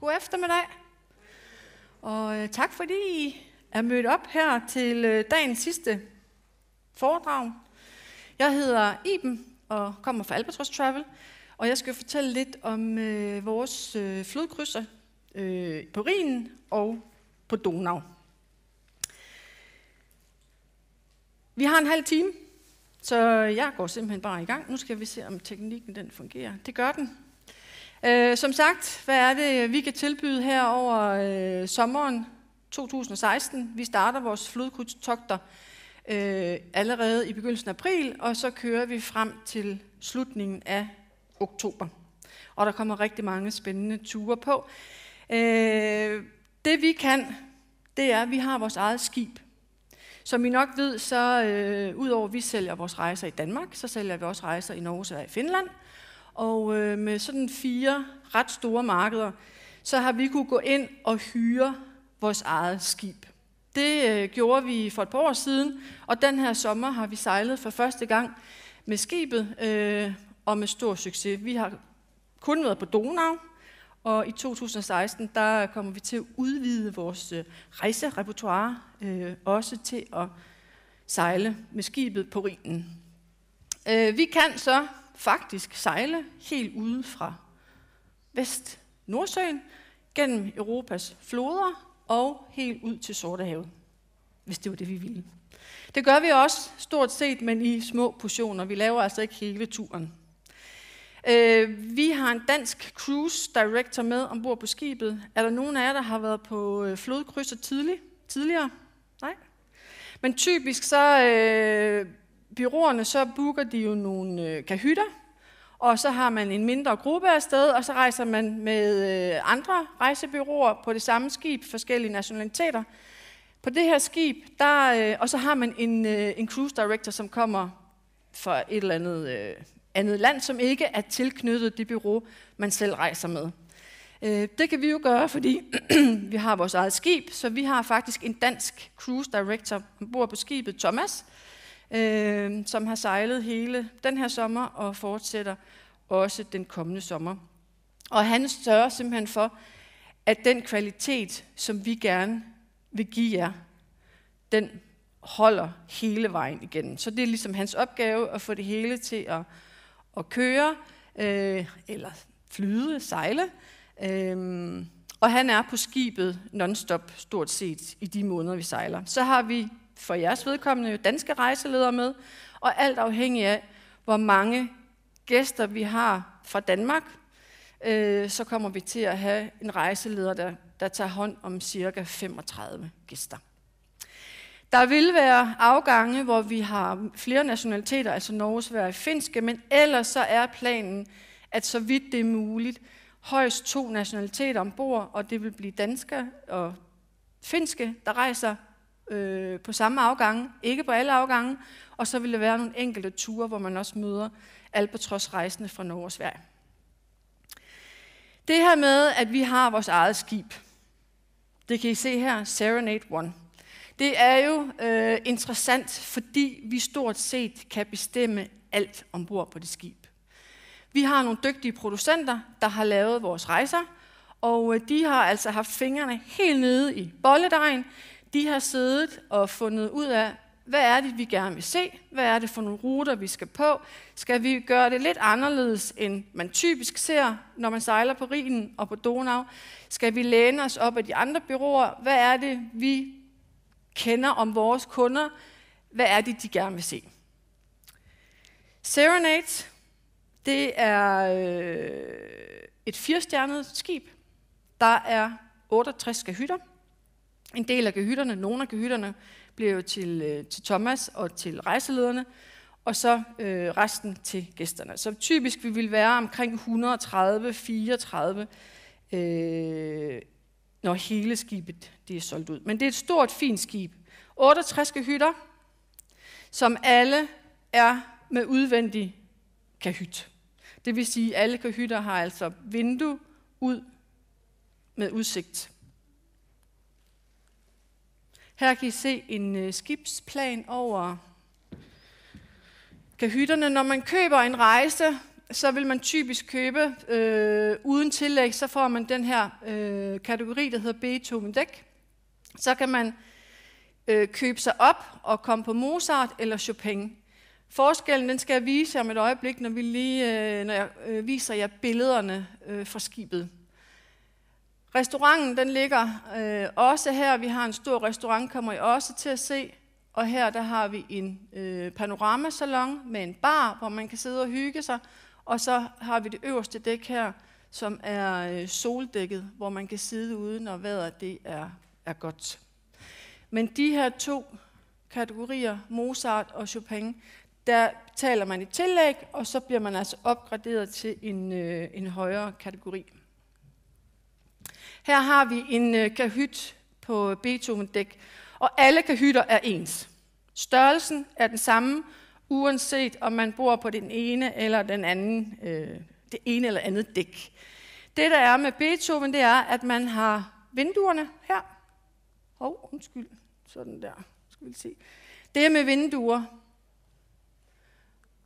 God eftermiddag. Og øh, tak fordi I er mødt op her til øh, dagens sidste foredrag. Jeg hedder Iben og kommer fra Albatross Travel, og jeg skal fortælle lidt om øh, vores øh, flodkrydser øh, på Rhinen og på Donau. Vi har en halv time, så jeg går simpelthen bare i gang. Nu skal vi se, om teknikken den fungerer. Det gør den. Øh, som sagt, hvad er det, vi kan tilbyde her over øh, sommeren 2016? Vi starter vores flodkutstogter øh, allerede i begyndelsen af april, og så kører vi frem til slutningen af oktober. Og der kommer rigtig mange spændende ture på. Øh, det vi kan, det er, at vi har vores eget skib. Som I nok ved, så øh, udover at vi sælger vores rejser i Danmark, så sælger vi også rejser i Norge, og og Finland. Og øh, med sådan fire ret store markeder, så har vi kunne gå ind og hyre vores eget skib. Det øh, gjorde vi for et par år siden, og den her sommer har vi sejlet for første gang med skibet, øh, og med stor succes. Vi har kun været på Donau, og i 2016 der kommer vi til at udvide vores øh, rejserepertoire, øh, også til at sejle med skibet på Rigen. Øh, vi kan så faktisk sejle helt uden fra vest Nordsøen, gennem Europas floder og helt ud til Sortehavet, hvis det var det, vi ville. Det gør vi også stort set, men i små portioner. Vi laver altså ikke hele turen. Øh, vi har en dansk cruise director med ombord på skibet. Er der nogen af jer, der har været på øh, flodkrydser tidlig, tidligere? Nej? Men typisk så øh, byråerne, så booker de jo nogle øh, kahytter, og så har man en mindre gruppe afsted, og så rejser man med øh, andre rejsebyråer på det samme skib, forskellige nationaliteter. På det her skib, der, øh, og så har man en, øh, en cruise director, som kommer fra et eller andet, øh, andet land, som ikke er tilknyttet det bureau, man selv rejser med. Øh, det kan vi jo gøre, fordi vi har vores eget skib, så vi har faktisk en dansk cruise director bor på skibet, Thomas, øh, øh, som har sejlet hele den her sommer og fortsætter også den kommende sommer. Og han sørger simpelthen for, at den kvalitet, som vi gerne vil give jer, den holder hele vejen igennem. Så det er ligesom hans opgave at få det hele til at, at køre, øh, eller flyde, sejle. Øhm, og han er på skibet nonstop stort set i de måneder, vi sejler. Så har vi for jeres vedkommende danske rejseledere med, og alt afhængig af, hvor mange gæster vi har fra Danmark, øh, så kommer vi til at have en rejseleder, der, der tager hånd om cirka 35 gæster. Der vil være afgange, hvor vi har flere nationaliteter, altså Norge, Sverige, Finske, men ellers så er planen, at så vidt det er muligt, højst to nationaliteter ombord, og det vil blive danske og finske, der rejser øh, på samme afgange, ikke på alle afgange, og så vil der være nogle enkelte ture, hvor man også møder albatros rejsende fra Norge og Sverige. Det her med, at vi har vores eget skib, det kan I se her, Serenade 1. Det er jo øh, interessant, fordi vi stort set kan bestemme alt ombord på det skib. Vi har nogle dygtige producenter, der har lavet vores rejser, og øh, de har altså haft fingrene helt nede i bolledejen, de har siddet og fundet ud af, hvad er det, vi gerne vil se? Hvad er det for nogle ruter, vi skal på? Skal vi gøre det lidt anderledes, end man typisk ser, når man sejler på Rhinen og på Donau? Skal vi læne os op af de andre byråer? Hvad er det, vi kender om vores kunder? Hvad er det, de gerne vil se? Serenade, det er øh, et firestjernet skib. Der er 68 hytter en del af gehytterne, nogle af gehytterne, bliver jo til, øh, til Thomas og til rejselederne, og så øh, resten til gæsterne. Så typisk vi vil være omkring 130-34, øh, når hele skibet det er solgt ud. Men det er et stort, fint skib. 68 hytter, som alle er med udvendig kahyt. Det vil sige, at alle kahytter har altså vindue ud med udsigt. Her kan I se en øh, skibsplan over kahytterne. Når man køber en rejse, så vil man typisk købe øh, uden tillæg, så får man den her øh, kategori, der hedder Beethoven Dæk. Så kan man øh, købe sig op og komme på Mozart eller Chopin. Forskellen den skal jeg vise jer om et øjeblik, når, vi lige, øh, når jeg øh, viser jer billederne øh, fra skibet. Restauranten den ligger øh, også her. Vi har en stor restaurant, kommer I også til at se. Og her der har vi en øh, panoramasalon med en bar, hvor man kan sidde og hygge sig. Og så har vi det øverste dæk her, som er øh, soldækket, hvor man kan sidde ude, når vejret det er, er godt. Men de her to kategorier, Mozart og Chopin, der taler man i tillæg, og så bliver man altså opgraderet til en, øh, en højere kategori. Her har vi en øh, kahyt på Beethoven-dæk, og alle kahytter er ens. Størrelsen er den samme, uanset om man bor på den ene eller den anden, øh, det ene eller andet dæk. Det, der er med Beethoven, det er, at man har vinduerne her. Åh, oh, undskyld. Sådan der. Skal vi se. Det er med vinduer.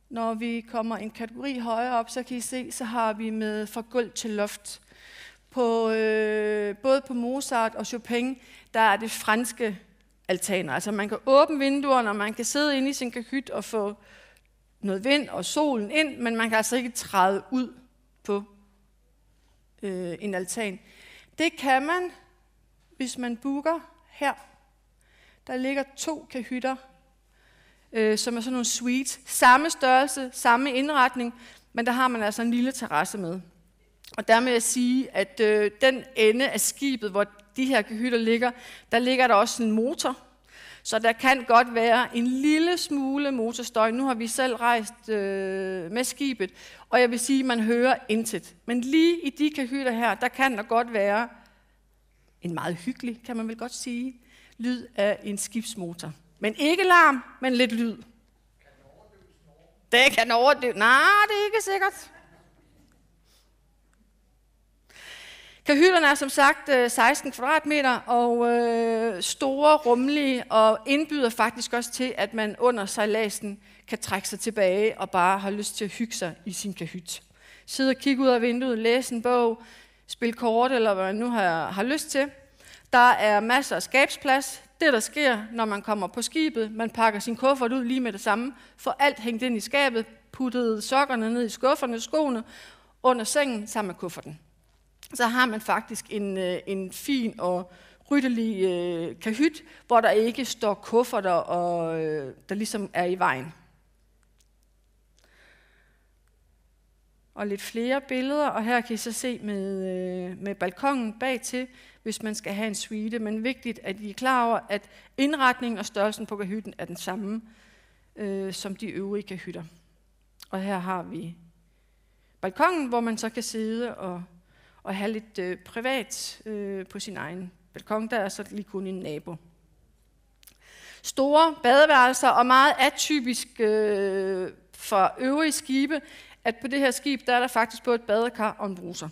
Når vi kommer en kategori højere op, så kan I se, så har vi med fra gulv til loft på, øh, både på Mozart og Chopin, der er det franske altaner. Altså man kan åbne vinduerne, og man kan sidde inde i sin kahyt og få noget vind og solen ind, men man kan altså ikke træde ud på øh, en altan. Det kan man, hvis man booker her. Der ligger to kahytter, øh, som er sådan nogle suites. Samme størrelse, samme indretning, men der har man altså en lille terrasse med. Og der må jeg sige, at øh, den ende af skibet, hvor de her gehytter ligger, der ligger der også en motor. Så der kan godt være en lille smule motorstøj. Nu har vi selv rejst øh, med skibet, og jeg vil sige, at man hører intet. Men lige i de kahytter her, der kan der godt være en meget hyggelig, kan man vel godt sige, lyd af en skibsmotor. Men ikke larm, men lidt lyd. Kan den overdøve? Det kan overdøve. Nej, det er ikke sikkert. Kahytterne er som sagt 16 øh, kvadratmeter og øh, store, rummelige og indbyder faktisk også til, at man under sejladsen kan trække sig tilbage og bare har lyst til at hygge sig i sin kahyt. Sidde og kigge ud af vinduet, læse en bog, spille kort eller hvad man nu har, har lyst til. Der er masser af skabsplads. Det, der sker, når man kommer på skibet, man pakker sin kuffert ud lige med det samme, får alt hængt ind i skabet, puttet sokkerne ned i skufferne, skoene, under sengen sammen med kufferten så har man faktisk en, øh, en fin og ryddelig øh, kahyt, hvor der ikke står kufferter, og, øh, der ligesom er i vejen. Og lidt flere billeder, og her kan I så se med, øh, med balkongen bagtil, hvis man skal have en suite. Men vigtigt, at I er klar over, at indretningen og størrelsen på kahytten er den samme øh, som de øvrige kahytter. Og her har vi balkongen, hvor man så kan sidde og og have lidt øh, privat øh, på sin egen balkon, der er så lige kun en nabo. Store badeværelser og meget atypisk øh, for øvrige skibe, at på det her skib, der er der faktisk både et badekar og en bruser.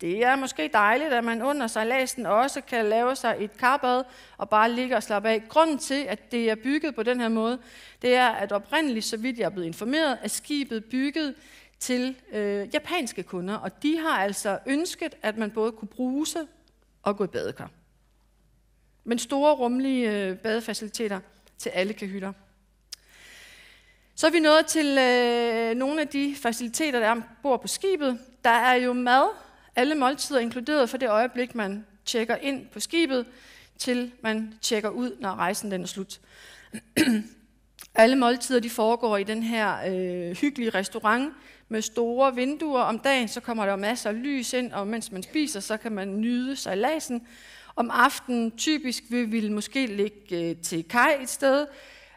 Det er måske dejligt, at man under sejladsen også kan lave sig et karbad og bare ligge og slappe af. Grunden til, at det er bygget på den her måde, det er, at oprindeligt, så vidt jeg er blevet informeret, er skibet bygget til øh, japanske kunder, og de har altså ønsket, at man både kunne bruse og gå i badekar. Men store, rumlige øh, badefaciliteter til alle kahytter. Så er vi nået til øh, nogle af de faciliteter, der er ombord på skibet. Der er jo mad, alle måltider inkluderet for det øjeblik, man tjekker ind på skibet, til man tjekker ud, når rejsen den er slut. alle måltider de foregår i den her øh, hyggelige restaurant, med store vinduer om dagen, så kommer der masser af lys ind, og mens man spiser, så kan man nyde sig lasen. Om aftenen, typisk, vi vil måske ligge øh, til kaj et sted,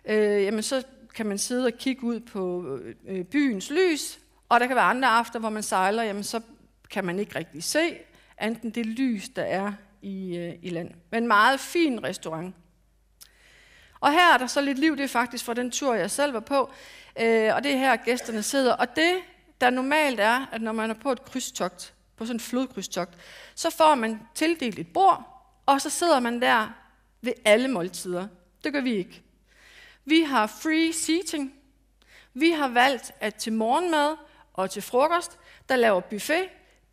øh, jamen så kan man sidde og kigge ud på øh, byens lys, og der kan være andre aftener, hvor man sejler, jamen så kan man ikke rigtig se, enten det lys, der er i, øh, i land. Men meget fin restaurant. Og her er der så lidt liv, det er faktisk fra den tur, jeg selv var på, øh, og det er her, gæsterne sidder. Og det, der normalt er, at når man er på et krydstogt, på sådan et flodkrydstogt, så får man tildelt et bord, og så sidder man der ved alle måltider. Det gør vi ikke. Vi har free seating. Vi har valgt, at til morgenmad og til frokost, der laver buffet,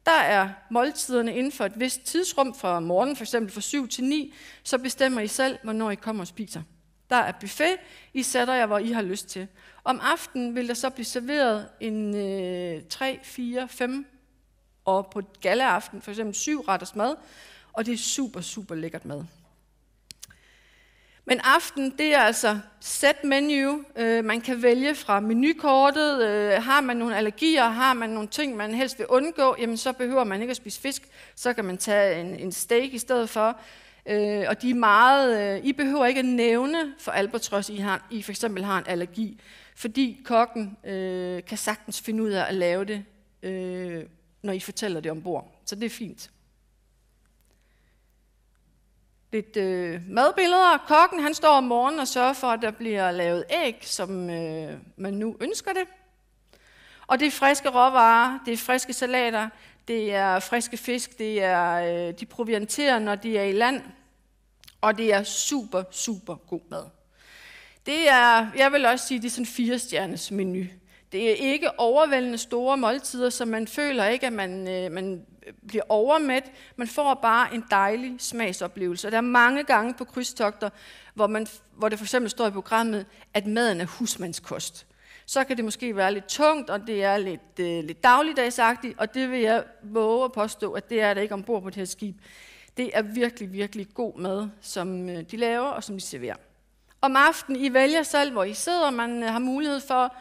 der er måltiderne inden for et vist tidsrum fra morgen, for eksempel fra 7 til 9, så bestemmer I selv, hvornår I kommer og spiser. Der er buffet, I sætter jer, hvor I har lyst til. Om aftenen vil der så blive serveret en øh, 3, 4, 5, og på galleaften for eksempel syv retters mad, og det er super, super lækkert mad. Men aften, det er altså set menu. Øh, man kan vælge fra menukortet. Øh, har man nogle allergier, har man nogle ting, man helst vil undgå, jamen så behøver man ikke at spise fisk. Så kan man tage en, en steak i stedet for. Øh, og de er meget, øh, I behøver ikke at nævne for albatros, I, har, I for eksempel har en allergi, fordi kokken øh, kan sagtens finde ud af at lave det, øh, når I fortæller det ombord. Så det er fint. Lidt øh, madbilleder. Kokken han står om morgenen og sørger for, at der bliver lavet æg, som øh, man nu ønsker det. Og det er friske råvarer, det er friske salater, det er friske fisk, det er, øh, de provianterer, når de er i land, og det er super, super god mad. Det er, jeg vil også sige, det er sådan fire stjernes menu. Det er ikke overvældende store måltider, så man føler ikke, at man, øh, man bliver overmæt. Man får bare en dejlig smagsoplevelse. Og der er mange gange på krydstogter, hvor, man, hvor det for eksempel står i programmet, at maden er husmandskost så kan det måske være lidt tungt, og det er lidt, øh, lidt dagligdagsagtigt, og det vil jeg våge at påstå, at det er der ikke ombord på det her skib. Det er virkelig, virkelig god mad, som øh, de laver og som de serverer. Om aftenen, I vælger selv, hvor I sidder, man øh, har mulighed for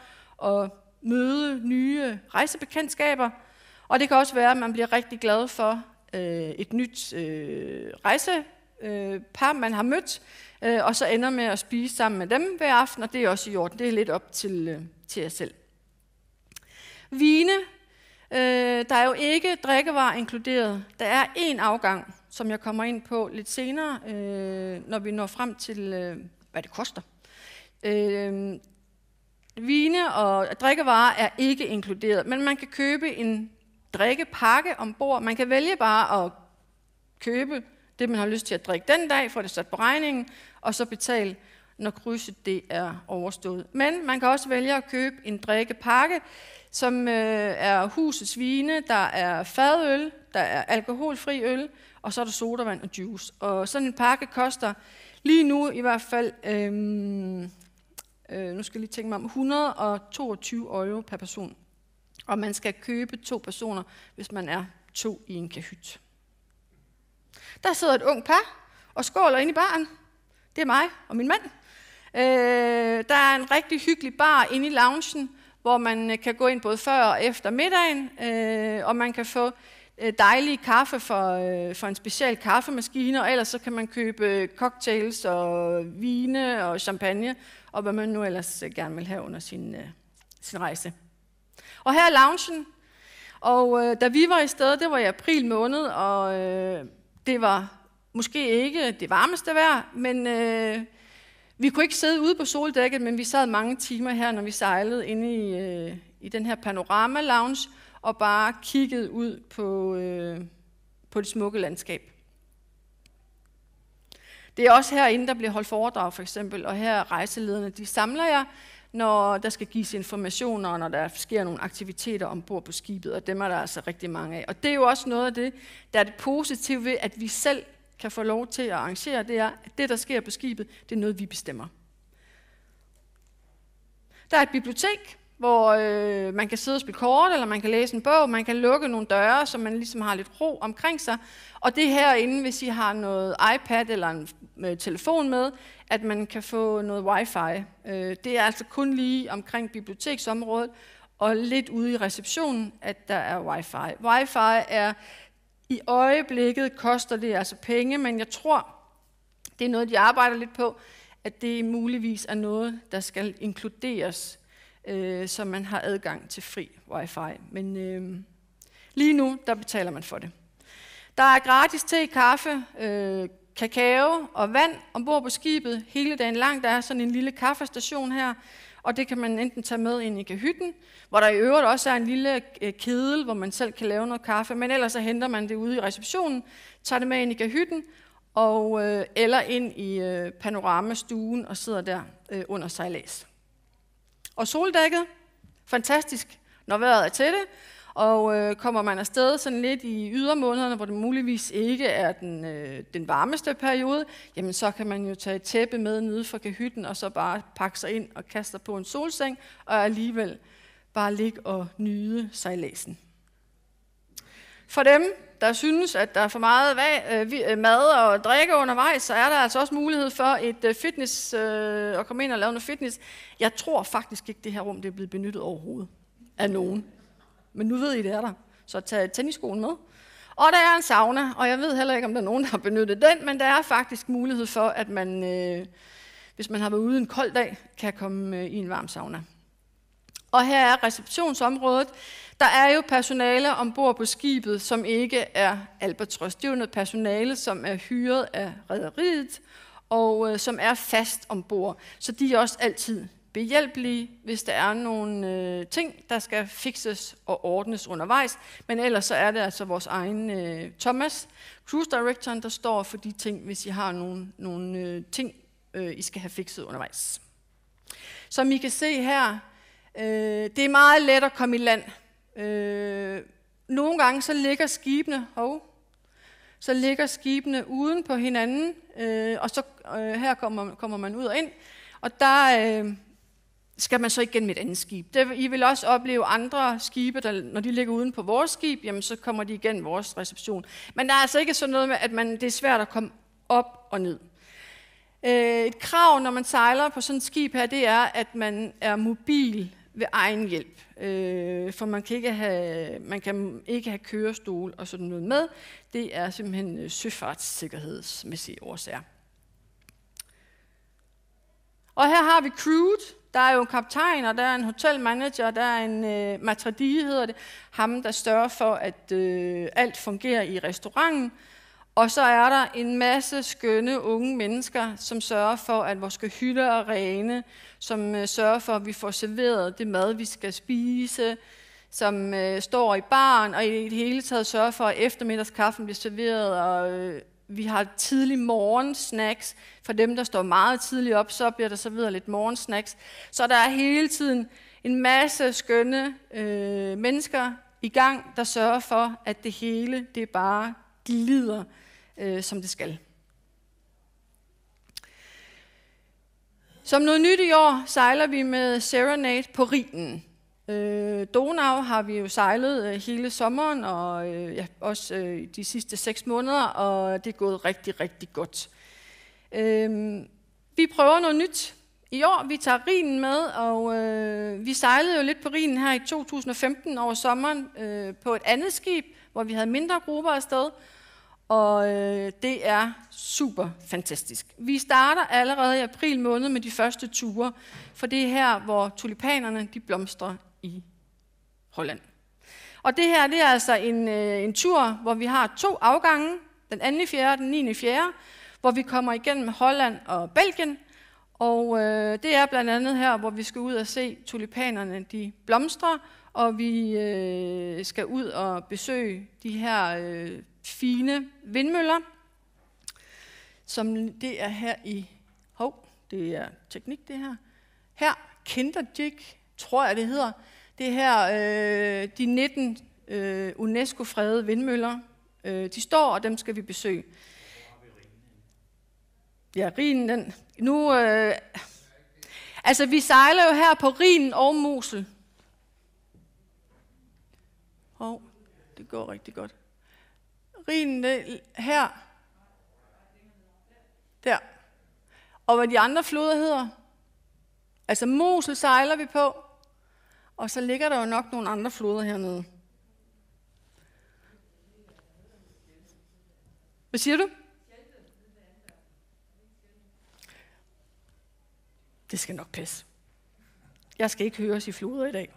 at møde nye rejsebekendtskaber, og det kan også være, at man bliver rigtig glad for øh, et nyt øh, rejse øh, par, man har mødt, øh, og så ender med at spise sammen med dem hver aften, og det er også i orden. Det er lidt op til, øh, til jer selv. Vine, øh, der er jo ikke drikkevarer inkluderet. Der er en afgang, som jeg kommer ind på lidt senere, øh, når vi når frem til, øh, hvad det koster. Øh, vine og drikkevarer er ikke inkluderet, men man kan købe en drikkepakke ombord. Man kan vælge bare at købe det, man har lyst til at drikke den dag, får det sat på regningen, og så betale, når krydset det er overstået. Men man kan også vælge at købe en drikkepakke, som øh, er husets vine, der er fadøl, der er alkoholfri øl, og så er der sodavand og juice. Og sådan en pakke koster lige nu i hvert fald, øh, øh, nu skal jeg lige tænke mig om, 122 euro per person. Og man skal købe to personer, hvis man er to i en kahyt. Der sidder et ung par og skåler inde i baren. Det er mig og min mand. Øh, der er en rigtig hyggelig bar inde i loungen, hvor man øh, kan gå ind både før og efter middagen, øh, og man kan få øh, dejlige kaffe for, øh, for en speciel kaffemaskine, og ellers så kan man købe øh, cocktails og vine og champagne, og hvad man nu ellers gerne vil have under sin, øh, sin rejse. Og her er loungen, og øh, da vi var i stedet, det var i april måned, og øh, det var måske ikke det varmeste vejr, men øh, vi kunne ikke sidde ude på soldækket, men vi sad mange timer her, når vi sejlede inde i, øh, i den her panorama lounge og bare kiggede ud på, øh, på det smukke landskab. Det er også herinde, der bliver holdt foredrag for eksempel, og her rejselederne, de samler jer når der skal gives informationer, når der sker nogle aktiviteter ombord på skibet, og dem er der altså rigtig mange af. Og det er jo også noget af det, der er det positive ved, at vi selv kan få lov til at arrangere, det er, at det, der sker på skibet, det er noget, vi bestemmer. Der er et bibliotek, hvor øh, man kan sidde og spille kort, eller man kan læse en bog, man kan lukke nogle døre, så man ligesom har lidt ro omkring sig. Og det herinde, hvis I har noget iPad eller en øh, telefon med, at man kan få noget wifi. Øh, det er altså kun lige omkring biblioteksområdet, og lidt ude i receptionen, at der er wifi. Wifi er i øjeblikket koster det altså penge, men jeg tror, det er noget, de arbejder lidt på, at det muligvis er noget, der skal inkluderes øh, så man har adgang til fri wifi. Men øh, lige nu, der betaler man for det. Der er gratis te, kaffe, øh, kakao og vand ombord på skibet hele dagen lang. Der er sådan en lille kaffestation her, og det kan man enten tage med ind i kahytten, hvor der i øvrigt også er en lille øh, kedel, hvor man selv kan lave noget kaffe, men ellers så henter man det ude i receptionen, tager det med ind i kahytten, og, øh, eller ind i øh, panoramastuen og sidder der øh, under sejlads. Og soldækket, fantastisk, når vejret er til det. Og øh, kommer man afsted sådan lidt i ydermånederne, hvor det muligvis ikke er den, øh, den varmeste periode, jamen så kan man jo tage et tæppe med nede fra kahytten, og så bare pakke sig ind og kaste sig på en solseng, og alligevel bare ligge og nyde sejladsen. For dem, der synes, at der er for meget øh, øh, mad og drikke undervejs, så er der altså også mulighed for et øh, fitness, øh, at komme ind og lave noget fitness. Jeg tror faktisk ikke, det her rum det er blevet benyttet overhovedet af nogen. Men nu ved I, det er der. Så tag tenniskoen med. Og der er en sauna, og jeg ved heller ikke, om der er nogen, der har benyttet den, men der er faktisk mulighed for, at man, øh, hvis man har været ude en kold dag, kan komme øh, i en varm sauna. Og her er receptionsområdet. Der er jo personale ombord på skibet, som ikke er albatros. Det er jo noget personale, som er hyret af rederiet, og øh, som er fast ombord. Så de er også altid behjælpelige, hvis der er nogle øh, ting, der skal fixes og ordnes undervejs. Men ellers så er det altså vores egen øh, Thomas, cruise directoren, der står for de ting, hvis I har nogle, nogle øh, ting, øh, I skal have fikset undervejs. Som I kan se her, Øh, det er meget let at komme i land. Øh, nogle gange så ligger skibene, hov, så ligger skibene uden på hinanden, øh, og så øh, her kommer, kommer man ud og ind, og der øh, skal man så igen med et andet skib. Det, I vil også opleve andre skibe, der, når de ligger uden på vores skib, jamen så kommer de igen vores reception. Men der er altså ikke sådan noget med, at man, det er svært at komme op og ned. Øh, et krav, når man sejler på sådan et skib her, det er, at man er mobil ved egen hjælp. Øh, for man kan, ikke have, man kan ikke have kørestol og sådan noget med. Det er simpelthen øh, søfartssikkerhedsmæssige årsager. Og her har vi crewet. Der er jo en kaptajn, og der er en hotelmanager, der er en øh, matradie, hedder det. Ham, der sørger for, at øh, alt fungerer i restauranten. Og så er der en masse skønne unge mennesker, som sørger for, at vores hylder er rene, som øh, sørger for, at vi får serveret det mad, vi skal spise, som øh, står i barn og i det hele taget sørger for, at eftermiddagskaffen bliver serveret, og øh, vi har tidlig morgensnacks. For dem, der står meget tidligt op, så bliver der serveret lidt morgensnacks. Så der er hele tiden en masse skønne øh, mennesker i gang, der sørger for, at det hele det bare glider øh, som det skal. Som noget nyt i år sejler vi med Serenade på Rigen. Øh, Donau har vi jo sejlet øh, hele sommeren, og øh, ja, også øh, de sidste seks måneder, og det er gået rigtig, rigtig godt. Øh, vi prøver noget nyt i år. Vi tager Rinen med, og øh, vi sejlede jo lidt på Rinen her i 2015 over sommeren øh, på et andet skib, hvor vi havde mindre grupper afsted. sted. Og øh, det er super fantastisk. Vi starter allerede i april måned med de første ture, for det er her, hvor tulipanerne de blomstrer i Holland. Og det her det er altså en, øh, en tur, hvor vi har to afgange, den 2. 4. og den 9. 4., hvor vi kommer igennem Holland og Belgien. Og øh, det er blandt andet her, hvor vi skal ud og se tulipanerne, de blomstrer, og vi øh, skal ud og besøge de her øh, fine vindmøller, som det er her i... Hov, det er teknik, det her. Her, Kinderjig, tror jeg, det hedder. Det her, øh, de 19 øh, UNESCO-fredede vindmøller, øh, de står, og dem skal vi besøge. Ja, Rigen, den... Nu... Øh, altså, vi sejler jo her på Rigen og Mosel. Hov, det går rigtig godt. Rigen her. Der. Og hvad de andre floder hedder. Altså Mosel sejler vi på. Og så ligger der jo nok nogle andre floder hernede. Hvad siger du? Det skal nok passe. Jeg skal ikke høres i floder i dag.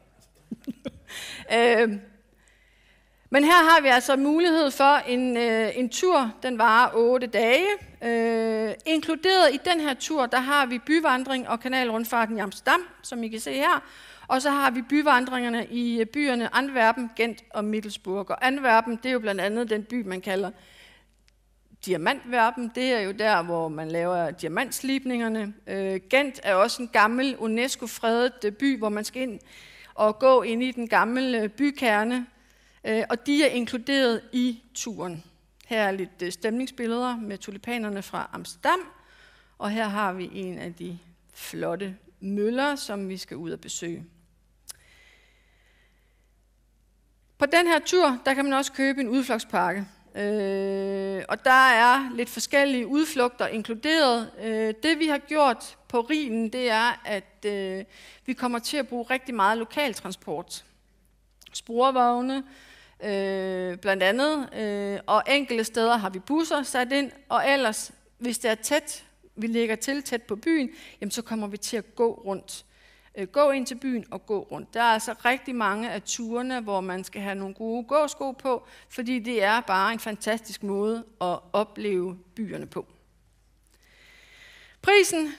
øh, men her har vi altså mulighed for en, øh, en tur, den varer 8 dage. Øh, inkluderet i den her tur, der har vi byvandring og kanalrundfarten i Amsterdam, som I kan se her. Og så har vi byvandringerne i øh, byerne Antwerpen, Gent og Middelsburg. Og Antwerpen, det er jo blandt andet den by, man kalder Diamantverben, det er jo der, hvor man laver diamantslibningerne. Øh, Gent er også en gammel UNESCO-fredet øh, by, hvor man skal ind og gå ind i den gamle øh, bykerne øh, og de er inkluderet i turen. Her er lidt øh, stemningsbilleder med tulipanerne fra Amsterdam, og her har vi en af de flotte møller, som vi skal ud og besøge. På den her tur, der kan man også købe en udflugtspakke. Øh, og der er lidt forskellige udflugter inkluderet. Øh, det vi har gjort på Rigen, det er, at øh, vi kommer til at bruge rigtig meget lokaltransport. Sporvogne, øh, blandt andet. Øh, og enkelte steder har vi busser sat ind, og ellers, hvis det er tæt, vi ligger til tæt på byen, jamen så kommer vi til at gå rundt. Øh, gå ind til byen og gå rundt. Der er altså rigtig mange af turene, hvor man skal have nogle gode gåsko på, fordi det er bare en fantastisk måde at opleve byerne på. Prisen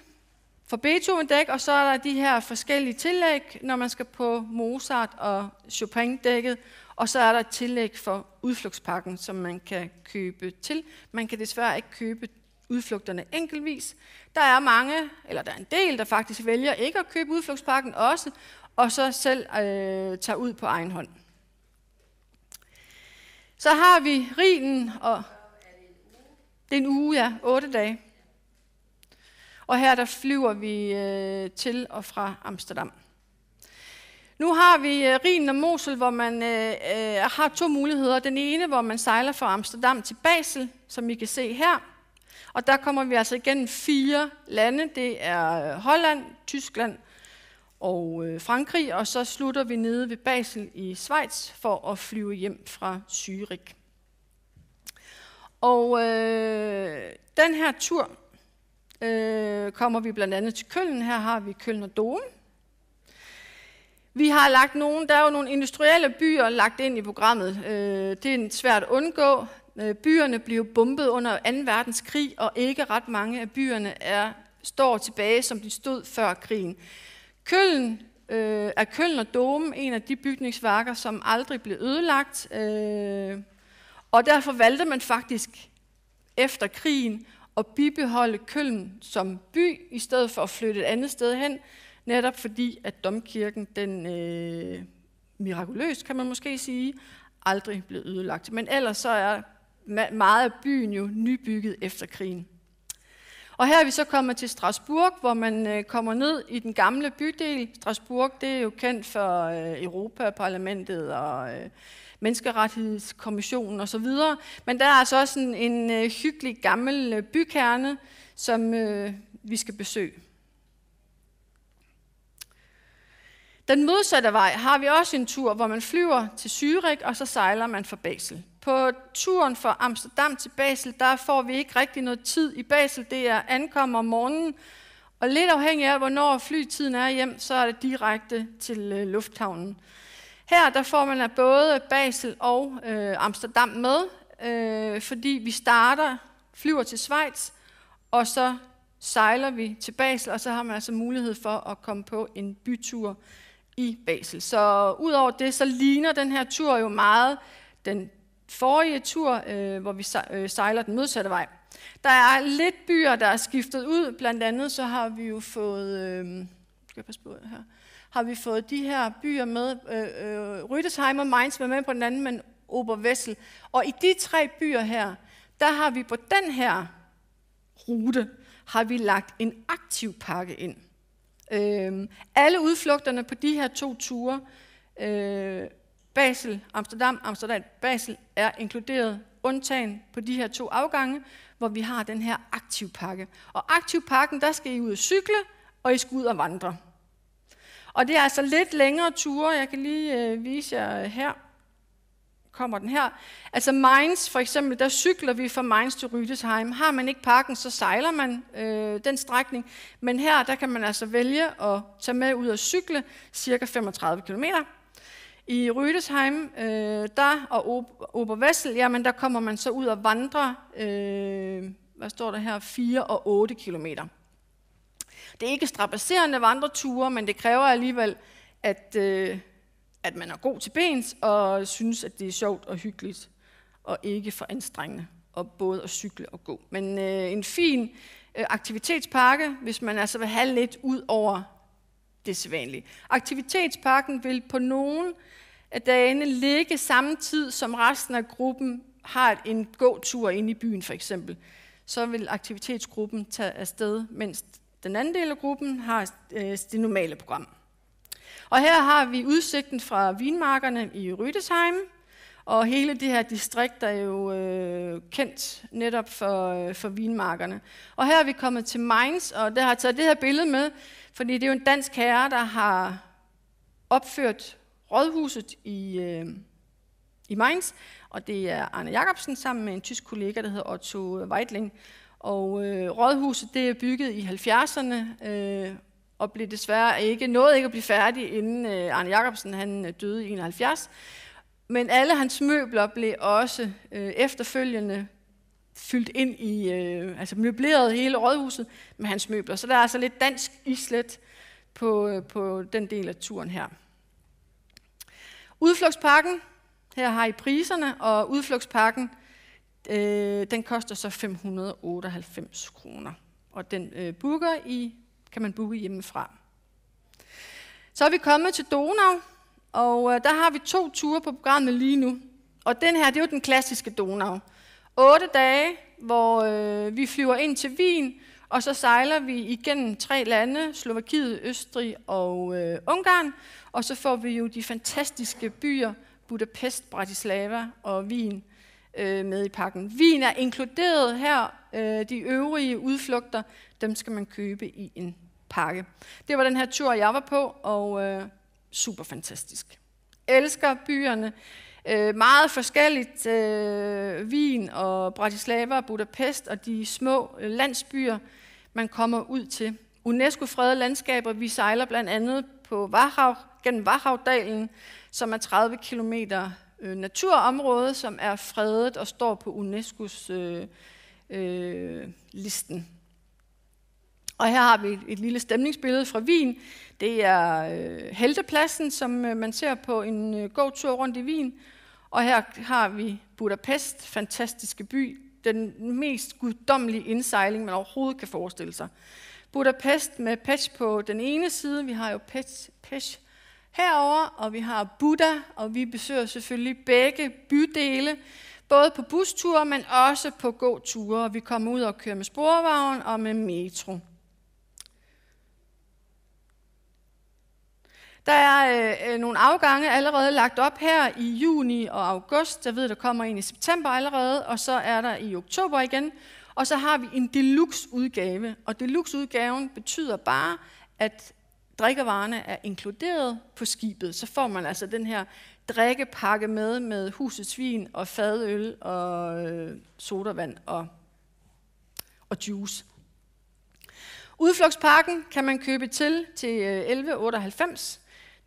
for Beethoven-dæk, og så er der de her forskellige tillæg, når man skal på Mozart- og Chopin-dækket. Og så er der et tillæg for udflugtspakken, som man kan købe til. Man kan desværre ikke købe udflugterne enkeltvis. Der er mange, eller der er en del, der faktisk vælger ikke at købe udflugtspakken også, og så selv øh, tager ud på egen hånd. Så har vi rigen, og det er en uge, ja, otte dage. Og her der flyver vi øh, til og fra Amsterdam. Nu har vi øh, Rigen og Mosel, hvor man øh, øh, har to muligheder. Den ene, hvor man sejler fra Amsterdam til Basel, som I kan se her. Og der kommer vi altså igennem fire lande. Det er øh, Holland, Tyskland og øh, Frankrig. Og så slutter vi nede ved Basel i Schweiz for at flyve hjem fra Zürich. Og øh, den her tur øh, kommer vi blandt andet til Køln. Her har vi Køln og Dome vi har lagt nogle, der er jo nogle industrielle byer lagt ind i programmet. Øh, det er svært at undgå. Øh, byerne blev bombet under 2. verdenskrig, og ikke ret mange af byerne er, står tilbage, som de stod før krigen. Køln øh, er Køln og Dome en af de bygningsværker, som aldrig blev ødelagt. Øh, og derfor valgte man faktisk efter krigen at bibeholde Køln som by, i stedet for at flytte et andet sted hen, Netop fordi, at domkirken, den øh, mirakuløst kan man måske sige, aldrig blev ødelagt. Men ellers så er meget af byen jo nybygget efter krigen. Og her er vi så kommet til Strasbourg, hvor man øh, kommer ned i den gamle bydel. Strasbourg, det er jo kendt for øh, Europaparlamentet og øh, Menneskerettighedskommissionen osv. Men der er altså også en, en øh, hyggelig gammel øh, bykerne, som øh, vi skal besøge. Den modsatte vej har vi også en tur, hvor man flyver til Zürich, og så sejler man fra Basel. På turen fra Amsterdam til Basel, der får vi ikke rigtig noget tid i Basel. Det er ankommer om morgenen, og lidt afhængig af, hvornår flytiden er hjem, så er det direkte til øh, lufthavnen. Her der får man både Basel og øh, Amsterdam med, øh, fordi vi starter, flyver til Schweiz, og så sejler vi til Basel, og så har man altså mulighed for at komme på en bytur i Basel. Så udover det, så ligner den her tur jo meget den forrige tur, øh, hvor vi øh, sejler den modsatte vej. Der er lidt byer, der er skiftet ud. Blandt andet så har vi jo fået, øh, skal jeg passe på her, har vi fået de her byer med. Øh, øh, Rüdesheim og Mainz var med på den anden, men Oberwessel. Og i de tre byer her, der har vi på den her rute, har vi lagt en aktiv pakke ind. Øh, alle udflugterne på de her to ture, øh, Basel, Amsterdam, Amsterdam, Basel, er inkluderet undtagen på de her to afgange, hvor vi har den her aktivpakke. Og aktivpakken, der skal I ud og cykle, og I skal ud og vandre. Og det er altså lidt længere ture. Jeg kan lige øh, vise jer her kommer den her. Altså Mainz, for eksempel, der cykler vi fra Mainz til Rüdesheim. Har man ikke parken, så sejler man øh, den strækning. Men her, der kan man altså vælge at tage med ud og cykle cirka 35 km. I Rüdesheim, øh, der og Obervessel, jamen der kommer man så ud og vandrer, øh, hvad står der her, 4 og 8 km. Det er ikke strapasserende vandreture, men det kræver alligevel, at... Øh, at man er god til bens, og synes, at det er sjovt og hyggeligt, og ikke for anstrengende, og både at cykle og gå. Men øh, en fin øh, aktivitetspakke, hvis man altså vil have lidt ud over det sædvanlige. Aktivitetspakken vil på nogen af dagene ligge samme tid, som resten af gruppen har en gåtur ind i byen for eksempel. Så vil aktivitetsgruppen tage afsted, mens den anden del af gruppen har øh, det normale program. Og her har vi udsigten fra vinmarkerne i Rydesheim, og hele det her distrikt er jo øh, kendt netop for, øh, for vinmarkerne. Og her er vi kommet til Mainz, og der har jeg taget det her billede med, fordi det er jo en dansk herre, der har opført rådhuset i, øh, i Mainz, og det er Arne Jacobsen sammen med en tysk kollega, der hedder Otto Weidling. Og øh, rådhuset det er bygget i 70'erne, øh, og blev desværre ikke, nåede ikke at blive færdig, inden øh, Arne Jacobsen han øh, døde i 71. Men alle hans møbler blev også øh, efterfølgende fyldt ind i, øh, altså møbleret hele rådhuset med hans møbler. Så der er altså lidt dansk islet på, øh, på den del af turen her. Udflugtspakken, her har I priserne, og udflugtspakken, øh, den koster så 598 kroner. Og den øh, booker I kan man booke hjemmefra. Så er vi kommet til Donau, og øh, der har vi to ture på programmet lige nu. Og den her, det er jo den klassiske Donau. 8 dage, hvor øh, vi flyver ind til Wien, og så sejler vi igennem tre lande, Slovakiet, Østrig og øh, Ungarn. Og så får vi jo de fantastiske byer, Budapest, Bratislava og Wien øh, med i pakken. Vin er inkluderet her. Øh, de øvrige udflugter, dem skal man købe i en pakke. Det var den her tur, jeg var på, og øh, super fantastisk. Elsker byerne. Øh, meget forskelligt. Øh, Wien og Bratislava, Budapest og de små øh, landsbyer, man kommer ud til. UNESCO-fredede landskaber. Vi sejler blandt andet på Vahav, gennem Vahavdalen, som er 30 kilometer øh, naturområde, som er fredet og står på UNESCO's øh, øh, listen. Og her har vi et, et lille stemningsbillede fra Wien. Det er øh, Heltepladsen, som øh, man ser på en øh, god tur rundt i Wien. Og her har vi Budapest, fantastiske by, den mest guddommelige indsejling, man overhovedet kan forestille sig. Budapest med Pesh på den ene side, vi har jo Pesh, Pesh herover, og vi har Buddha, og vi besøger selvfølgelig begge bydele, både på busture, men også på gåture, og vi kommer ud og kører med sporvogn og med metro. Der er øh, øh, nogle afgange allerede lagt op her i juni og august. Jeg ved, der kommer en i september allerede, og så er der i oktober igen. Og så har vi en deluxe udgave, og deluxe udgaven betyder bare, at drikkevarerne er inkluderet på skibet, så får man altså den her drikkepakke med, med husets vin og fadøl og øh, sodavand og, og juice. Udflugtspakken kan man købe til til 11,98. Øh,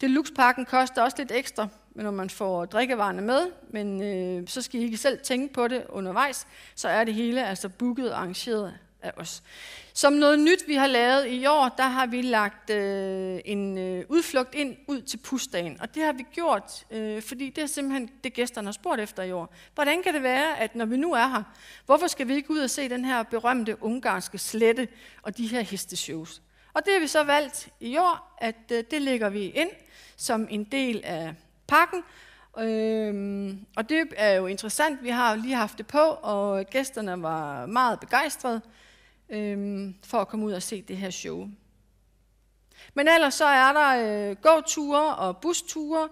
Deluxe-pakken koster også lidt ekstra, når man får drikkevarerne med, men øh, så skal I ikke selv tænke på det undervejs, så er det hele altså booket og arrangeret af os. Som noget nyt, vi har lavet i år, der har vi lagt øh, en øh, udflugt ind ud til pusdagen. Og det har vi gjort, øh, fordi det er simpelthen det, gæsterne har spurgt efter i år. Hvordan kan det være, at når vi nu er her, hvorfor skal vi ikke ud og se den her berømte ungarske slette og de her hesteshows? Og det har vi så valgt i år, at øh, det lægger vi ind som en del af pakken. Øhm, og det er jo interessant. Vi har jo lige haft det på, og gæsterne var meget begejstrede øhm, for at komme ud og se det her show. Men ellers så er der øh, gåture og busture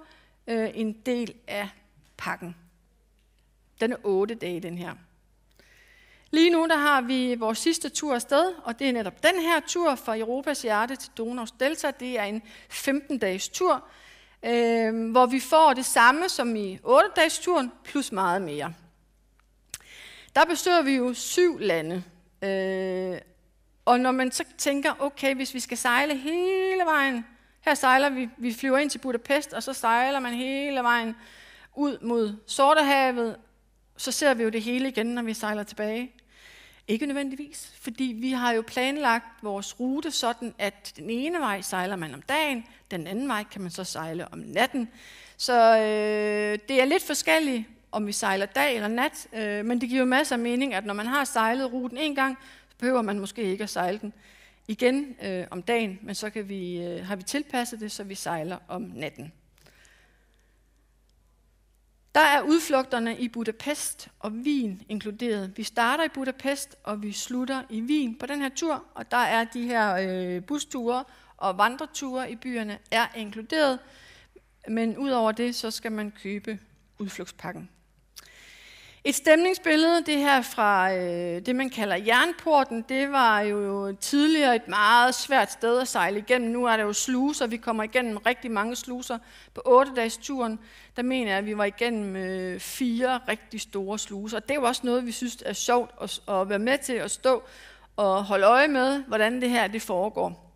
øh, en del af pakken. Den er 8 dage, den her. Lige nu der har vi vores sidste tur afsted, og det er netop den her tur fra Europas Hjerte til Donaus Delta. Det er en 15-dages tur, øh, hvor vi får det samme som i 8-dages turen, plus meget mere. Der besøger vi jo syv lande. Øh, og når man så tænker, okay, hvis vi skal sejle hele vejen, her sejler vi, vi flyver ind til Budapest, og så sejler man hele vejen ud mod Sortehavet, så ser vi jo det hele igen, når vi sejler tilbage. Ikke nødvendigvis, fordi vi har jo planlagt vores rute sådan, at den ene vej sejler man om dagen, den anden vej kan man så sejle om natten. Så øh, det er lidt forskelligt, om vi sejler dag eller nat, øh, men det giver masser af mening, at når man har sejlet ruten en gang, så behøver man måske ikke at sejle den igen øh, om dagen, men så kan vi, øh, har vi tilpasset det, så vi sejler om natten. Der er udflugterne i Budapest og Wien inkluderet. Vi starter i Budapest, og vi slutter i Wien på den her tur, og der er de her øh, busture og vandreture i byerne er inkluderet, men udover det, så skal man købe udflugtspakken. Et stemningsbillede, det her fra øh, det, man kalder jernporten, det var jo tidligere et meget svært sted at sejle igennem. Nu er der jo sluser, vi kommer igennem rigtig mange sluser. På 8-dages turen, der mener jeg, at vi var igennem øh, fire rigtig store sluser. Det er jo også noget, vi synes er sjovt at, at være med til at stå og holde øje med, hvordan det her det foregår.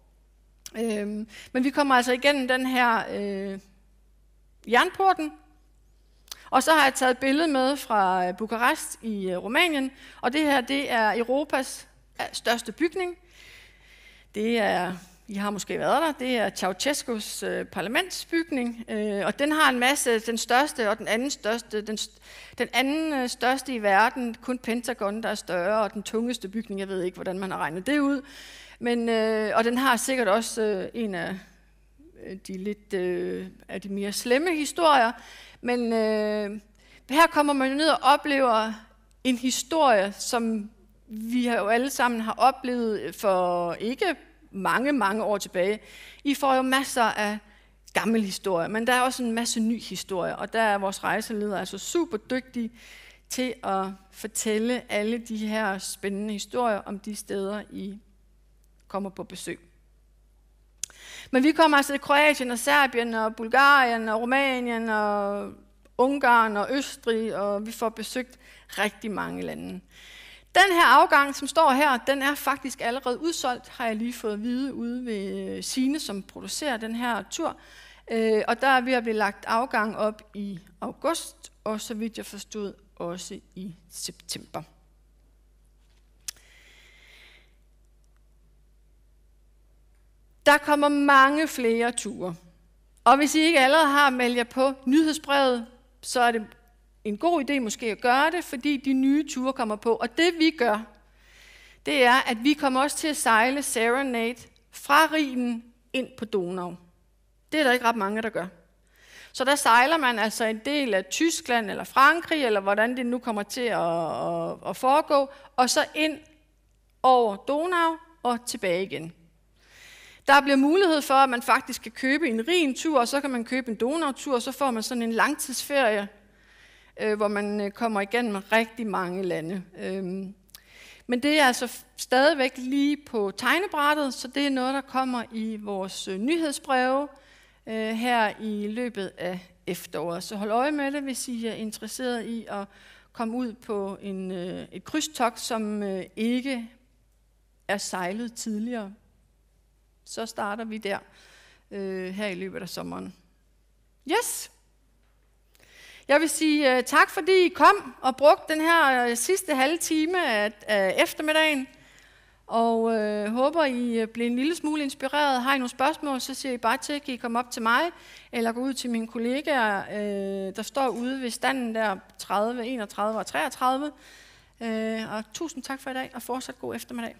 Øh, men vi kommer altså igennem den her øh, jernporten, og så har jeg taget et billede med fra øh, Bukarest i øh, Rumænien, og det her det er Europas største bygning. Det er, I har måske været der, det er Ceausescu's øh, parlamentsbygning, øh, og den har en masse, den største og den anden største, den, den anden øh, største i verden, kun Pentagon, der er større, og den tungeste bygning, jeg ved ikke, hvordan man har regnet det ud, men, øh, og den har sikkert også øh, en af de lidt øh, af de mere slemme historier, men øh, her kommer man jo ned og oplever en historie, som vi jo alle sammen har oplevet for ikke mange, mange år tilbage. I får jo masser af gammel historie, men der er også en masse ny historie, og der er vores rejseleder altså super dygtig til at fortælle alle de her spændende historier om de steder, I kommer på besøg. Men vi kommer altså til Kroatien og Serbien og Bulgarien og Rumænien og Ungarn og Østrig, og vi får besøgt rigtig mange lande. Den her afgang, som står her, den er faktisk allerede udsolgt, har jeg lige fået at vide ude ved øh, Sine, som producerer den her tur. Øh, og der er vi at blive lagt afgang op i august, og så vidt jeg forstod, også i september. Der kommer mange flere ture. Og hvis I ikke allerede har meldt jer på nyhedsbrevet, så er det en god idé måske at gøre det, fordi de nye ture kommer på. Og det vi gør, det er, at vi kommer også til at sejle Serenade fra Rigen ind på Donau. Det er der ikke ret mange, der gør. Så der sejler man altså en del af Tyskland eller Frankrig, eller hvordan det nu kommer til at, at, at foregå, og så ind over Donau og tilbage igen. Der bliver mulighed for, at man faktisk kan købe en rin tur, og så kan man købe en donautur, og så får man sådan en langtidsferie, øh, hvor man øh, kommer igennem rigtig mange lande. Øh, men det er altså stadigvæk lige på tegnebrættet, så det er noget, der kommer i vores øh, nyhedsbreve øh, her i løbet af efteråret. Så hold øje med det, hvis I er interesseret i at komme ud på en, øh, et krydstogt, som øh, ikke er sejlet tidligere. Så starter vi der øh, her i løbet af sommeren. Yes! Jeg vil sige øh, tak, fordi I kom og brugte den her øh, sidste halve time af, af eftermiddagen. Og øh, håber, I øh, blev en lille smule inspireret. Har I nogle spørgsmål, så siger I bare til, at I kommer op til mig, eller gå ud til mine kollegaer, øh, der står ude ved standen der 30, 31 og 33. Øh, og tusind tak for i dag, og fortsat god eftermiddag.